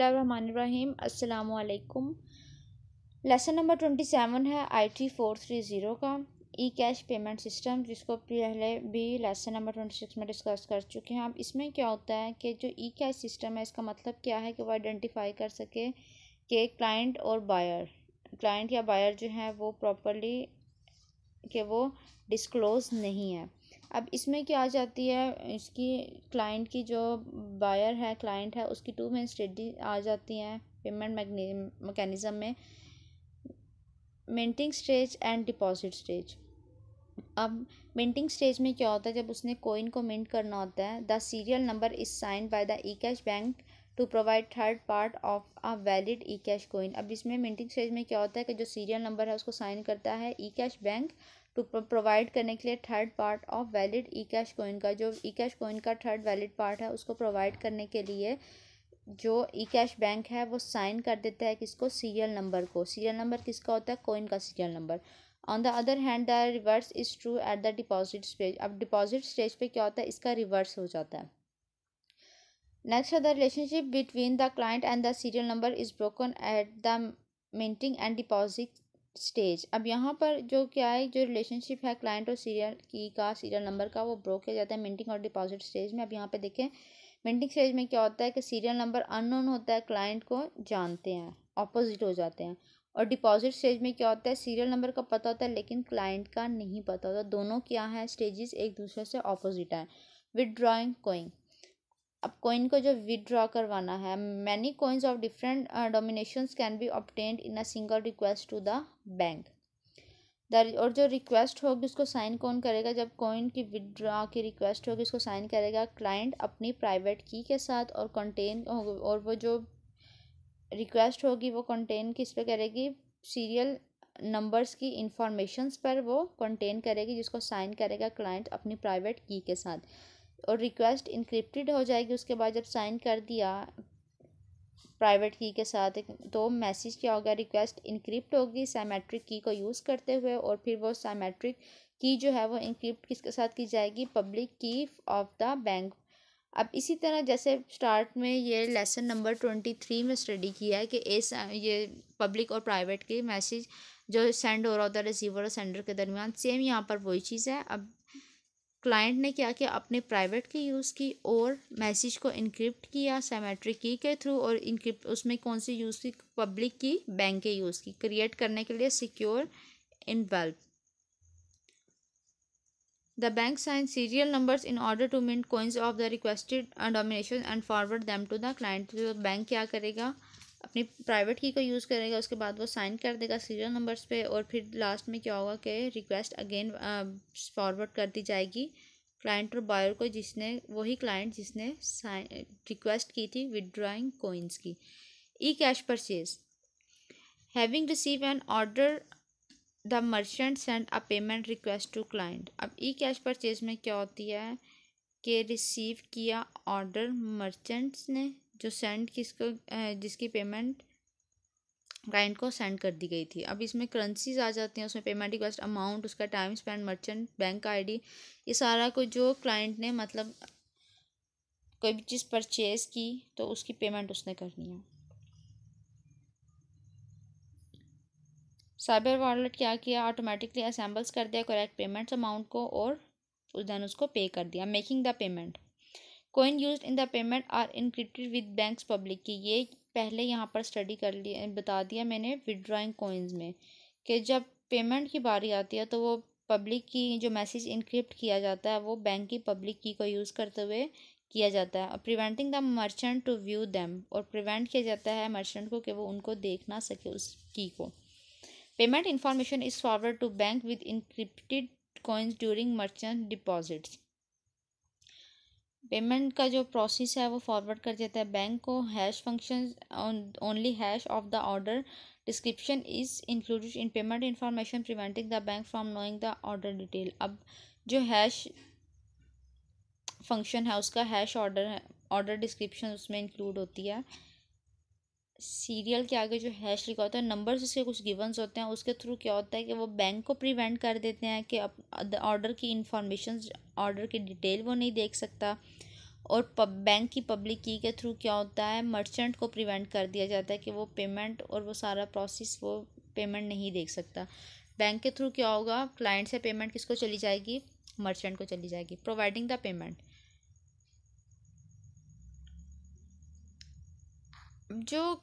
अस्सलाम वालेकुम lesson number twenty seven है I T four three zero का ई कैश पेमेंट सिस्टम जिसको पहले भी लेसन नंबर ट्वेंटी सिक्स में डिस्कस कर चुके हैं अब इसमें क्या होता है कि जो ई कैश सिस्टम है इसका मतलब क्या है कि वो आइडेंटिफाई कर सके कि क्लाइंट और बायर क्लाइंट या बायर जो है वो प्रॉपरली के वो डिस्क्लोज नहीं है अब इसमें क्या आ जाती है इसकी क्लाइंट की जो बायर है क्लाइंट है उसकी टू मेन स्टडी आ जाती हैं पेमेंट मैकेनिज़्म में minting stage and deposit stage अब मिंटिंग स्टेज में क्या होता है जब उसने कोइन को मिंट करना होता है the serial number is sign by the e cash bank to provide third part of a valid e cash coin अब इसमें मिंटिंग स्टेज में क्या होता है कि जो सीरियल नंबर है उसको साइन करता है e cash bank to provide करने के लिए third part of valid e cash coin का जो ई कैश कोइन का थर्ड वैलिड पार्ट है उसको प्रोवाइड करने के लिए जो ई कैश बैंक है वो साइन कर देता है किसको सीरियल नंबर को सीरियल नंबर किसका होता है कोइन का serial number on the other hand the reverse is true at the deposit stage अब डिपॉजिट स्टेज पे क्या होता है इसका रिवर्स हो जाता है नेक्स्ट है the relationship between the client and the serial number is broken at the minting and deposit stage अब यहाँ पर जो क्या है जो रिलेशनशिप है क्लाइंट और सीरियल की का सीरियल नंबर का वो ब्रोक किया जाता है मिंटिंग और डिपॉजिट स्टेज में अब यहाँ पे देखें मिंटिंग स्टेज में क्या होता है कि सीरियल नंबर अननोन होता है क्लाइंट को जानते हैं ऑपोजिट हो जाते हैं और डिपॉजिट स्टेज में क्या होता है सीरियल नंबर का पता होता है लेकिन क्लाइंट का नहीं पता होता दोनों क्या है स्टेजेस एक दूसरे से ऑपोजिट हैं विद ड्राइंग कोइंग अब कॉइन को जो विदड्रॉ करवाना है many coins of different dominations can be obtained in a single request to the bank और जो रिक्वेस्ट होगी उसको साइन कौन करेगा जब कॉइन की विदड्रॉ की रिक्वेस्ट होगी उसको साइन करेगा क्लाइंट अपनी प्राइवेट की के साथ और कंटेन और वो जो रिक्वेस्ट होगी वो कंटेन किस पे करेगी सीरियल नंबर्स की इंफॉर्मेशंस पर वो कंटेन करेगी जिसको साइन करेगा क्लाइंट अपनी प्राइवेट की के साथ और रिक्वेस्ट इंक्रिप्टेड हो जाएगी उसके बाद जब साइन कर दिया प्राइवेट की के साथ तो मैसेज क्या होगा रिक्वेस्ट इंक्रिप्ट होगी साइमेट्रिक की को यूज़ करते हुए और फिर वो साइमेट्रिक की जो है वो इंक्रिप्ट किसके साथ की जाएगी पब्लिक की ऑफ द बैंक अब इसी तरह जैसे स्टार्ट में ये लेसन नंबर ट्वेंटी थ्री में स्टडी किया है कि एस ये पब्लिक और प्राइवेट के मैसेज जो सेंड हो रहा होता है रिसीवर और सेंडर के दरमियान सेम यहाँ पर वही चीज़ है अब क्लाइंट ने क्या किया अपने प्राइवेट की यूज़ की और मैसेज को इनक्रिप्ट किया सेमेट्रिक की के थ्रू और इनक्रिप्ट उसमें कौन सी यूज़ की पब्लिक की बैंक के यूज़ की क्रिएट करने के लिए secure in bulb the bank sign serial numbers in order to mint coins of the requested domination and forward to to the client bank क्या करेगा अपनी प्राइवेट की को यूज़ करेगा उसके बाद वो साइन कर देगा सीरियल नंबर्स पे और फिर लास्ट में क्या होगा कि रिक्वेस्ट अगेन फॉरवर्ड कर दी जाएगी क्लाइंट और बायर को जिसने वही क्लाइंट जिसने रिक्वेस्ट की थी विदड्राइंग कोइंस की e cash purchase having receive an order the merchant send a payment request to client अब ई कैश परचेज में क्या होती है कि रिसीव किया ऑर्डर मर्चेंट्स ने जो सेंड किसको जिसकी पेमेंट क्लाइंट को सेंड कर दी गई थी अब इसमें करेंसीज आ जाती हैं उसमें पेमेंट रिक्वेस्ट अमाउंट उसका टाइम स्पेंड मर्चेंट बैंक का आईडी ये सारा कुछ जो क्लाइंट ने मतलब कोई भी चीज़ परचेज की तो उसकी पेमेंट उसने करनी है साइबर वॉलेट क्या किया ऑटोमेटिकली असेंबल्स कर दिया करेक्ट पेमेंट्स अमाउंट को और उस दिन उसको पे कर दिया making the payment coin use in the payment are encrypted with banks public key ये पहले यहाँ पर स्टडी कर लिया बता दिया मैंने विदड्राइंग कोइंस में कि जब पेमेंट की बारी आती है तो वो पब्लिक की जो मैसेज इनक्रिप्ट किया जाता है वो बैंक की पब्लिक की को यूज़ करते हुए किया जाता है और preventing the merchant to view them और प्रिवेंट किया जाता है मर्चेंट को कि वो उनको देख ना सके उस की को payment information is forward to bank with encrypted coins during merchant deposits payment का जो प्रोसेस है वो फॉरवर्ड कर देता है बैंक को hash function only hash of the order description is included in payment information preventing the bank from knowing the order detail अब जो हैश फंक्शन है उसका हैश ऑर्डर ऑर्डर डिस्क्रिप्शन उसमें इंक्लूड होती है सीरियल के आगे जो हैश लिखा होता है नंबर्स उसके कुछ गिवन्स होते हैं उसके थ्रू क्या होता है कि वो बैंक को प्रिवेंट कर देते हैं कि ऑर्डर की इंफॉर्मेशन ऑर्डर की डिटेल वो नहीं देख सकता और बैंक की पब्लिक की के थ्रू क्या होता है मर्चेंट को प्रिवेंट कर दिया जाता है कि वो पेमेंट और वो सारा प्रोसेस वो पेमेंट नहीं देख सकता बैंक के थ्रू क्या होगा क्लाइंट से पेमेंट किसको चली जाएगी मर्चेंट को चली जाएगी प्रोवाइडिंग द पेमेंट जो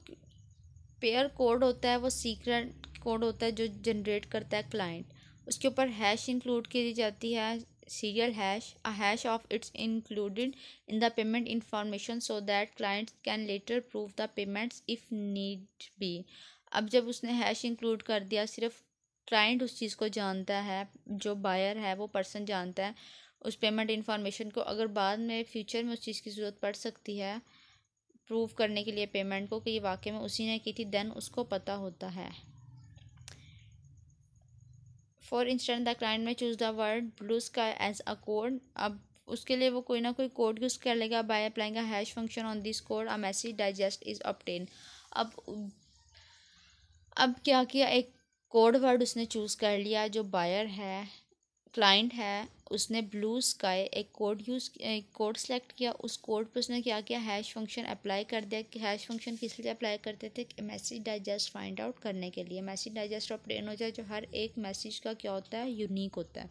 पेयर कोड होता है वो सीक्रेट कोड होता है जो जनरेट करता है क्लाइंट उसके ऊपर हैश इंक्लूड की जाती है serial hash a hash of its included in the payment information so that client can later prove the payments if need be अब जब उसने हैश इंक्लूड कर दिया सिर्फ क्लाइंट उस चीज़ को जानता है जो बायर है वो पर्सन जानता है उस पेमेंट इन्फॉर्मेशन को अगर बाद में फ्यूचर में उस चीज़ की ज़रूरत पड़ सकती है प्रूव करने के लिए पेमेंट को कि ये में उसी ने की थी देन उसको पता होता है for instance the client may choose the word blue sky as a code अब उसके लिए वो कोई ना कोई कोड यूज़ कर लेगा by applying hash function on this code a message digest is obtain अब अब क्या किया एक कोड वर्ड उसने चूज़ कर लिया जो बायर है क्लाइंट है उसने ब्लू स्काई एक कोड यूज़ एक कोड सेलेक्ट किया उस कोड पर उसने क्या किया हैश फंक्शन अप्लाई कर दिया कि हैश फंक्शन किस लिए अप्लाई करते थे मैसेज डाइजेस्ट फाइंड आउट करने के लिए मैसेज डाइजेस्ट ऑफ ट्रेन हो जाए जो तो हर एक मैसेज का क्या होता है यूनिक होता है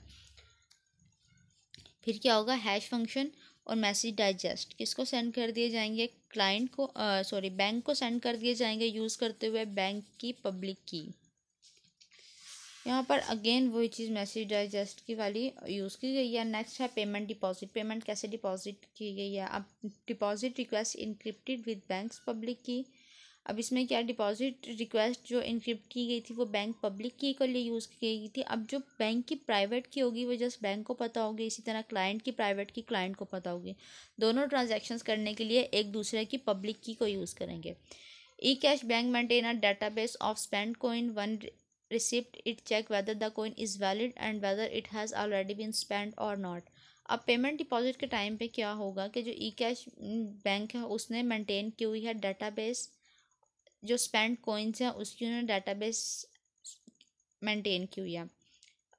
फिर क्या होगा हैश फंक्शन और मैसेज डाइजेस्ट किसको सेंड कर दिए जाएंगे क्लाइंट को सॉरी बैंक को सेंड कर दिए जाएंगे यूज़ करते हुए बैंक की पब्लिक की यहाँ पर अगेन वही चीज़ मैसेज डाइजेस्ट की वाली यूज़ की गई है नेक्स्ट है पेमेंट डिपॉजिट पेमेंट कैसे डिपॉजिट की गई है अब deposit request encrypted with banks public key अब इसमें क्या डिपॉजिट रिक्वेस्ट जो इनक्रिप्ट की गई थी वो बैंक पब्लिक की के लिए यूज़ की गई थी अब जो बैंक की प्राइवेट की होगी वो जस्ट बैंक को पता होगी इसी तरह क्लाइंट की प्राइवेट की क्लाइंट को पता होगी दोनों ट्रांजेक्शन करने के लिए एक दूसरे की पब्लिक की को यूज़ करेंगे e cash bank maintain database of spend coin one receipt it check whether the coin is valid and whether it has already been spend और नॉट अब पेमेंट डिपॉजिट के टाइम पे क्या होगा कि जो ई कैश बैंक है उसने मेंटेन की हुई है डाटाबेस जो स्पेंड कोइंस हैं उसकी उन्होंने डाटाबेस मेंटेन की हुई है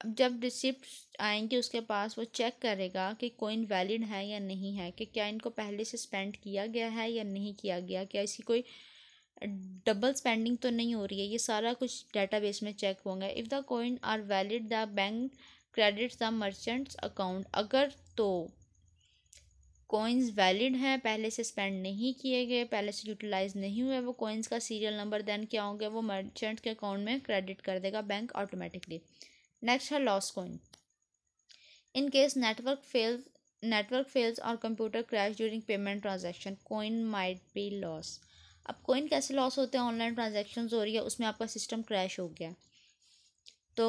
अब जब रिसिप्ट आएंगे उसके पास वो चेक करेगा कि कोइन वैलिड है या नहीं है कि क्या इनको पहले से स्पेंड किया गया है या नहीं किया गया क्या इसकी कोई डबल स्पेंडिंग तो नहीं हो रही है ये सारा कुछ डेटाबेस में चेक होंगे if the coin are valid the bank credits the merchant's account अगर तो कोइंस वैलिड हैं पहले से स्पेंड नहीं किए गए पहले से यूटिलाइज नहीं हुए वो कोइंस का सीरियल नंबर देन क्या होंगे वो मर्चेंट के अकाउंट में क्रेडिट कर देगा बैंक ऑटोमेटिकली नेक्स्ट है loss coin in case network fail network fails और computer crash during payment transaction coin might be loss अब कोइन कैसे लॉस होते हैं ऑनलाइन ट्रांजेक्शन हो रही है उसमें आपका सिस्टम क्रैश हो गया तो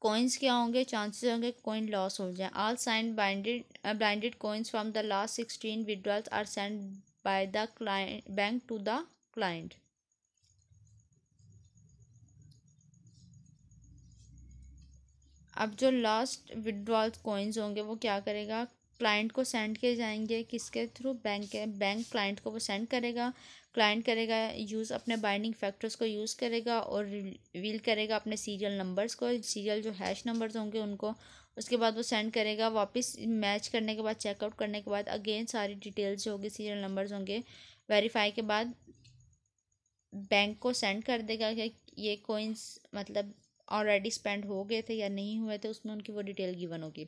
कोइंस क्या होंगे चांसेस होंगे कोइन लॉस हो जाए all sign binded blinded coins from the last sixteen withdrawals are send by the client bank to the client अब जो लास्ट विड्रॉल कोइंस होंगे वो क्या करेगा क्लाइंट को सेंड किए जाएंगे किसके थ्रू बैंक के बैंक क्लाइंट को वो सेंड करेगा क्लाइंट करेगा यूज़ अपने बाइंडिंग फैक्टर्स को यूज़ करेगा और रिवील करेगा अपने सीरियल नंबर्स को सीरियल जो हैश नंबर्स होंगे उनको उसके बाद वो सेंड करेगा वापस मैच करने के बाद चेकआउट करने के बाद अगेन सारी डिटेल्स जो होगी सीरियल नंबर्स होंगे वेरीफाई के बाद बैंक को सेंड कर देगा कि ये कोइंस मतलब ऑलरेडी स्पेंड हो गए थे या नहीं हुए थे उसमें उनकी वो डिटेल गिवन होगी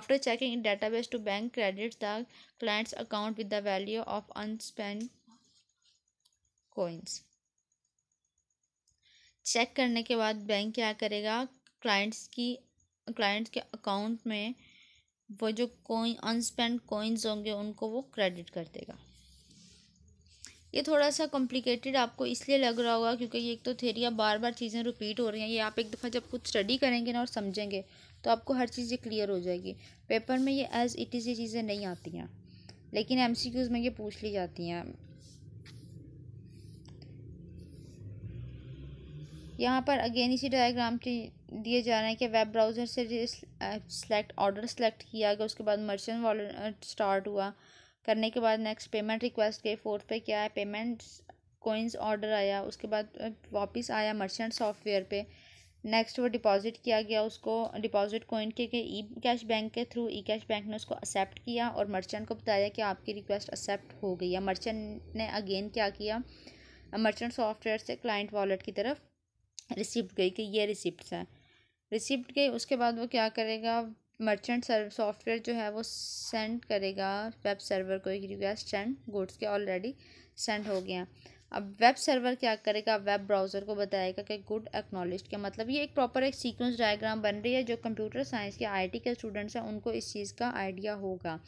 after checking in database to bank credit the client's account with the value of unspend coins check करने के बाद बैंक क्या करेगा क्लाइंट्स की क्लाइंट्स के अकाउंट में वो जो कोइन अनस्पेंड कोइंस होंगे उनको वो क्रेडिट कर देगा ये थोड़ा सा कॉम्प्लिकेटेड आपको इसलिए लग रहा होगा क्योंकि ये एक तो थेरी आप बार बार चीज़ें रिपीट हो रही हैं ये आप एक दफ़ा जब कुछ स्टडी करेंगे ना और समझेंगे तो आपको हर चीज़ ये क्लियर हो जाएगी पेपर में ये एज इट इज़ ये चीज़ें नहीं आती हैं लेकिन एम में ये पूछ ली जाती हैं यहाँ पर अगेन इसी डायग्राम के दिए जा रहे हैं कि वेब ब्राउज़र से सिलेक्ट ऑर्डर सेलेक्ट किया गया उसके बाद मर्चेंट वॉलेट स्टार्ट हुआ करने के बाद नेक्स्ट पेमेंट रिक्वेस्ट गई फोर्थ पे क्या है पेमेंट कोइंस ऑर्डर आया उसके बाद uh, वापस आया मर्चेंट सॉफ्टवेयर पे नेक्स्ट वो डिपॉजिट किया गया उसको डिपॉजिट कोइन के के ई कैश बैंक के थ्रू ई कैश बैंक ने उसको एक्सेप्ट किया और मर्चेंट को बताया कि आपकी रिक्वेस्ट एक्सेप्ट हो गई है मर्चेंट ने अगेन क्या किया मर्चेंट सॉफ्टवेयर से क्लाइंट वॉलेट की तरफ रिसिप्ट गई कि ये रिसिप्ट है रिसिप्ट गई उसके बाद वो क्या करेगा मर्चेंट सर्व सॉफ्टवेयर जो है वो सेंड करेगा वेब सर्वर को एक रिक्वेस्ट सेंड गुड्स के ऑलरेडी सेंड हो गया अब वेब सर्वर क्या करेगा वेब ब्राउज़र को बताएगा कि गुड एक्नोलिज के मतलब ये एक प्रॉपर एक सीक्वेंस डायग्राम बन रही है जो कंप्यूटर साइंस के आईटी के स्टूडेंट्स हैं उनको इस चीज़ का आइडिया होगा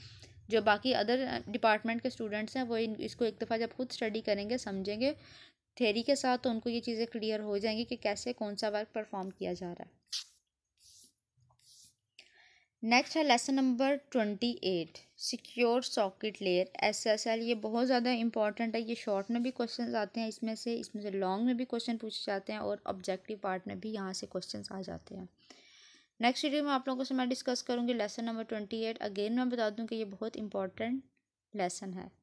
जो बाकी अदर डिपार्टमेंट के स्टूडेंट्स हैं वो इसको एक दफ़ा जब खुद स्टडी करेंगे समझेंगे थेरी के साथ तो उनको ये चीज़ें क्लियर हो जाएंगी कि कैसे कौन सा वर्क परफॉर्म किया जा रहा है नेक्स्ट है lesson number twenty eight secure socket layer S S L ये बहुत ज़्यादा इंपॉर्टेंट है ये शॉर्ट में भी क्वेश्चन आते हैं इसमें से इसमें से लॉन्ग में भी क्वेश्चन पूछे जाते हैं और ऑब्जेक्टिव पार्ट में भी यहाँ से क्वेश्चन आ जाते हैं नेक्स्ट वीडियो में आप लोगों से मैं डिस्कस करूँगी lesson number twenty eight again मैं बता दूँ कि ये बहुत इंपॉर्टेंट लेसन है